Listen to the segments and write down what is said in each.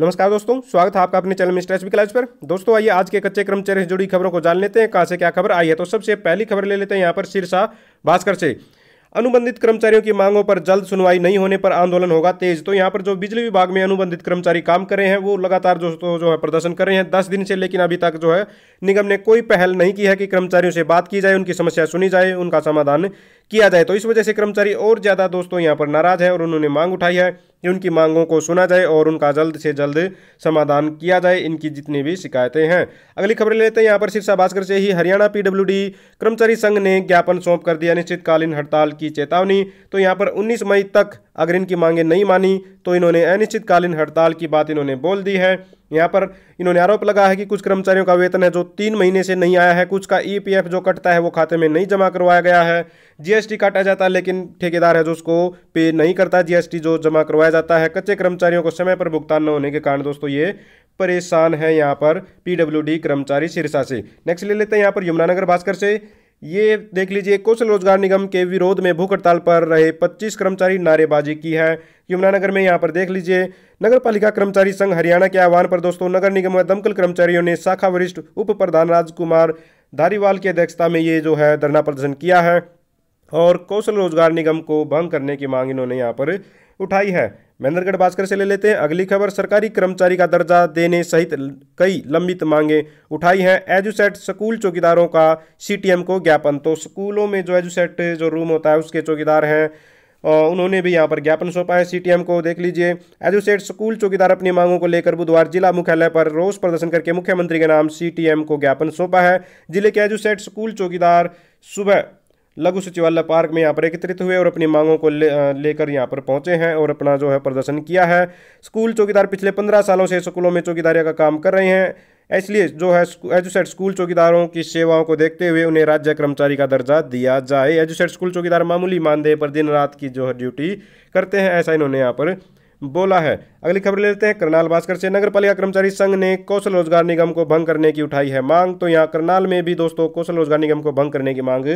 नमस्कार दोस्तों स्वागत है आपका अपने चैनल मिस्टर एस क्लास पर दोस्तों आइए आज के कच्चे कर्मचारी से जुड़ी खबरों को जान लेते हैं कहाँ से क्या खबर आई है तो सबसे पहली खबर ले लेते हैं यहाँ पर शीर्षा भास्कर से अनुबंधित कर्मचारियों की मांगों पर जल्द सुनवाई नहीं होने पर आंदोलन होगा तेज तो यहाँ पर जो बिजली विभाग में अनुबंधित कर्मचारी काम कर रहे हैं वो लगातार दोस्तों जो है प्रदर्शन कर रहे हैं दस दिन से लेकिन अभी तक जो है निगम ने कोई पहल नहीं की है कि कर्मचारियों से बात की जाए उनकी समस्या सुनी जाए उनका समाधान किया जाए तो इस वजह से कर्मचारी और ज़्यादा दोस्तों यहाँ पर नाराज़ है और उन्होंने मांग उठाई है कि उनकी मांगों को सुना जाए और उनका जल्द से जल्द समाधान किया जाए इनकी जितनी भी शिकायतें हैं अगली खबर लेते हैं यहाँ पर सिरसा भास्कर से ही हरियाणा पीडब्ल्यूडी कर्मचारी संघ ने ज्ञापन सौंप कर दिया अनिश्चितकालीन हड़ताल की चेतावनी तो यहाँ पर उन्नीस मई तक अगर इनकी मांगे नहीं मानी तो इन्होंने अनिश्चितकालीन हड़ताल की बात इन्होंने बोल दी है यहाँ पर इन्होंने आरोप लगाया है कि कुछ कर्मचारियों का वेतन है जो तीन महीने से नहीं आया है कुछ का ईपीएफ e जो कटता है वो खाते में नहीं जमा करवाया गया है जीएसटी काटा जाता है लेकिन ठेकेदार है जो उसको पे नहीं करता जीएसटी जो जमा करवाया जाता है कच्चे कर्मचारियों को समय पर भुगतान न होने के कारण दोस्तों ये परेशान है यहाँ पर पीडब्ल्यूडी कर्मचारी सिरसा से नेक्स्ट ले लेते हैं यहाँ पर यमुनानगर भास्कर से ये देख लीजिए कौशल रोजगार निगम के विरोध में भूख हड़ताल पर रहे 25 कर्मचारी नारेबाजी की है यमुनानगर में यहाँ पर देख लीजिए नगर पालिका कर्मचारी संघ हरियाणा के आह्वान पर दोस्तों नगर निगम व दमकल कर्मचारियों ने शाखा वरिष्ठ उप प्रधान राजकुमार धारीवाल की अध्यक्षता में ये जो है धरना प्रदर्शन किया है और कौशल रोजगार निगम को भंग करने की मांग इन्होंने यहाँ पर उठाई है महेंद्रगढ़ भास्कर से ले लेते हैं अगली खबर सरकारी कर्मचारी का दर्जा देने सहित कई लंबित मांगे उठाई हैं एजुसेट स्कूल चौकीदारों का सीटीएम को ज्ञापन तो स्कूलों में जो एजुसेट जो रूम होता है उसके चौकीदार हैं उन्होंने भी यहाँ पर ज्ञापन सौंपा है सीटीएम को देख लीजिए एजुसेट स्कूल चौकीदार अपनी मांगों को लेकर बुधवार जिला मुख्यालय पर रोष प्रदर्शन करके मुख्यमंत्री के नाम सीटीएम को ज्ञापन सौंपा है जिले के एजुसेट स्कूल चौकीदार सुबह लघु सचिवालय पार्क में यहाँ पर एकत्रित हुए और अपनी मांगों को ले लेकर यहाँ पर पहुँचे हैं और अपना जो है प्रदर्शन किया है स्कूल चौकीदार पिछले पंद्रह सालों से स्कूलों में चौकीदारी का काम कर रहे हैं इसलिए जो है एजुसेट स्कूल चौकीदारों की सेवाओं को देखते हुए उन्हें राज्य कर्मचारी का दर्जा दिया जाए एजुसेट स्कूल चौकीदार मामूली मानदेय पर दिन रात की जो है ड्यूटी करते हैं ऐसा इन्होंने यहाँ पर बोला है अगली खबर ले लेते हैं करनाल भास्कर से नगर पालिका कर्मचारी संघ ने कौशल रोजगार निगम को भंग करने की उठाई है मांग तो यहाँ करनाल में भी दोस्तों कौशल रोजगार निगम को भंग करने की मांग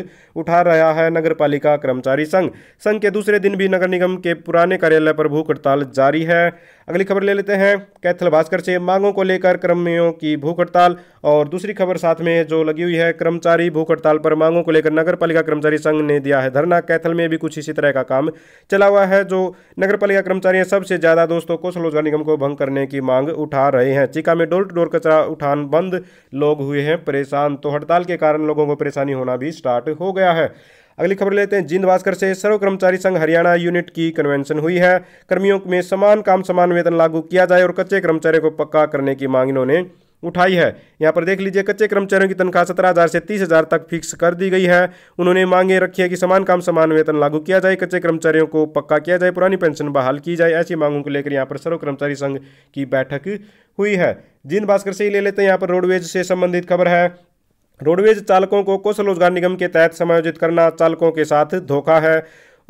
उठा रहा है नगर पालिका कर्मचारी संघ संघ के दूसरे दिन भी नगर निगम के पुराने कार्यालय पर भूख हड़ताल जारी है अगली खबर ले लेते हैं कैथल भास्कर से मांगों को लेकर कर्मियों की भूख हड़ताल और दूसरी खबर साथ में जो लगी हुई है कर्मचारी भूख हड़ताल पर मांगों को लेकर नगर पालिका कर्मचारी संघ ने दिया है धरना कैथल में भी कुछ इसी तरह का काम चला हुआ है जो नगर कर्मचारी सबसे ज्यादा दोस्तों को ठोस रोजगार निगम को भंग करने की मांग उठा रहे हैं चिका में डोर टू डोर कचरा उठान बंद लोग हुए हैं परेशान तो हड़ताल के कारण लोगों को परेशानी होना भी स्टार्ट हो गया है अगली खबर लेते हैं जिंद भास्कर से सर्व कर्मचारी संघ हरियाणा यूनिट की कन्वेंशन हुई है कर्मियों में समान काम समान वेतन लागू किया जाए और कच्चे कर्मचारियों को पक्का करने की मांग इन्होंने उठाई है यहाँ पर देख लीजिए कच्चे कर्मचारियों की तनख्वाह सत्रह हज़ार से तीस हज़ार तक फिक्स कर दी गई है उन्होंने मांगे रखी है कि समान काम समान वेतन लागू किया जाए कच्चे कर्मचारियों को पक्का किया जाए पुरानी पेंशन बहाल की जाए ऐसी मांगों को लेकर यहाँ पर सर्व कर्मचारी संघ की बैठक हुई है जिन भास्कर से ही ले लेते हैं यहाँ पर रोडवेज से संबंधित खबर है रोडवेज चालकों को कौशल रोजगार निगम के तहत समायोजित करना चालकों के साथ धोखा है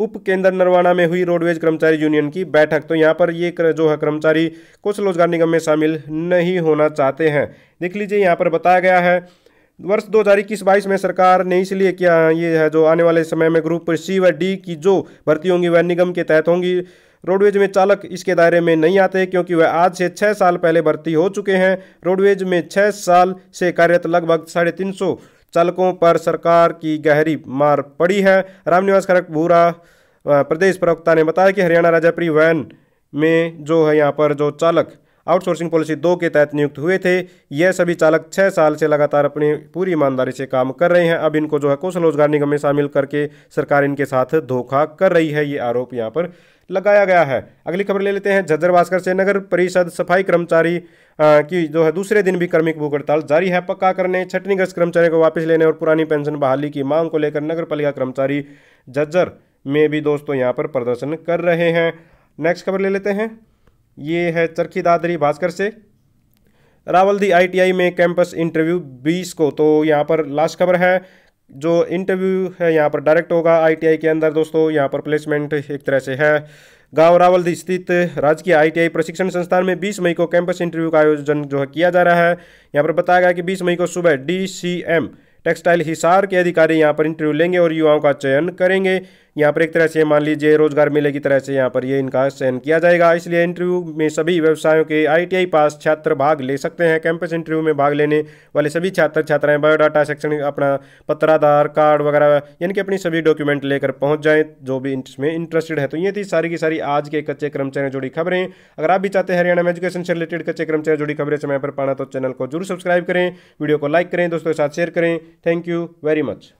उप केंद्र नरवाना में हुई रोडवेज कर्मचारी यूनियन की बैठक तो यहाँ पर ये जो है कर्मचारी कुछ रोजगार निगम में शामिल नहीं होना चाहते हैं देख लीजिए यहाँ पर बताया गया है वर्ष दो हज़ार इक्कीस बाईस में सरकार ने इसलिए किया ये है जो आने वाले समय में ग्रुप सी व डी की जो भर्ती होंगी वह निगम के तहत होंगी रोडवेज में चालक इसके दायरे में नहीं आते क्योंकि वह आज से छः साल पहले भर्ती हो चुके हैं रोडवेज में छः साल से कार्यरत लगभग साढ़े तीन सौ चालकों पर सरकार की गहरी मार पड़ी है रामनिवास खड़क भूरा प्रदेश प्रवक्ता ने बताया कि हरियाणा राज्य परिवहन में जो है यहाँ पर जो चालक आउटसोर्सिंग पॉलिसी दो के तहत नियुक्त हुए थे यह सभी चालक छः साल से लगातार अपनी पूरी ईमानदारी से काम कर रहे हैं अब इनको जो है कौशल रोजगार निगम में शामिल करके सरकार इनके साथ धोखा कर रही है ये आरोप यहाँ पर लगाया गया है अगली खबर ले लेते हैं झज्जर भास्कर से नगर परिषद सफाई कर्मचारी की जो है दूसरे दिन भी कर्मिक भूख हड़ताल जारी है पक्का करने छटनीग्रस्त कर्मचारी को वापस लेने और पुरानी पेंशन बहाली की मांग को लेकर नगर पालिका कर्मचारी झज्जर में भी दोस्तों यहाँ पर प्रदर्शन कर रहे हैं नेक्स्ट खबर ले लेते हैं ये है चरखी दादरी भास्कर से दी आई में कैंपस इंटरव्यू 20 को तो यहाँ पर लास्ट खबर है जो इंटरव्यू है यहाँ पर डायरेक्ट होगा आईटीआई के अंदर दोस्तों यहाँ पर प्लेसमेंट एक तरह से है गांव रावल स्थित राजकीय आईटीआई प्रशिक्षण संस्थान में 20 मई को कैंपस इंटरव्यू का आयोजन जो है किया जा रहा है यहाँ पर बताया गया कि 20 मई को सुबह डीसीएम टेक्सटाइल हिसार के अधिकारी यहाँ पर इंटरव्यू लेंगे और युवाओं का चयन करेंगे यहाँ पर एक तरह से मान लीजिए रोजगार मेले की तरह से यहाँ पर ये इनका चयन किया जाएगा इसलिए इंटरव्यू में सभी व्यवसायों के आई पास छात्र भाग ले सकते हैं कैंपस इंटरव्यू में भाग लेने वाले सभी छात्र छात्राएं बायोडाटा सेक्शन अपना पत्र आधार कार्ड वगैरह यानी कि अपनी सभी डॉक्यूमेंट लेकर पहुँच जाएँ जो भी इसमें इंटरेस्टेड है तो ये थी सारी की सारी आज के कच्चे कर्मचारियों जुड़ी खबरें अगर आप भी चाहते हैं हरियाणा एजुकेशन से रिलेटेड कच्चे कर्मचारियों जुड़ी खबरें समय पर पाना तो चैनल को जरूर सब्सक्राइब करें वीडियो को लाइक करें दोस्तों के साथ शेयर करें थैंक यू वेरी मच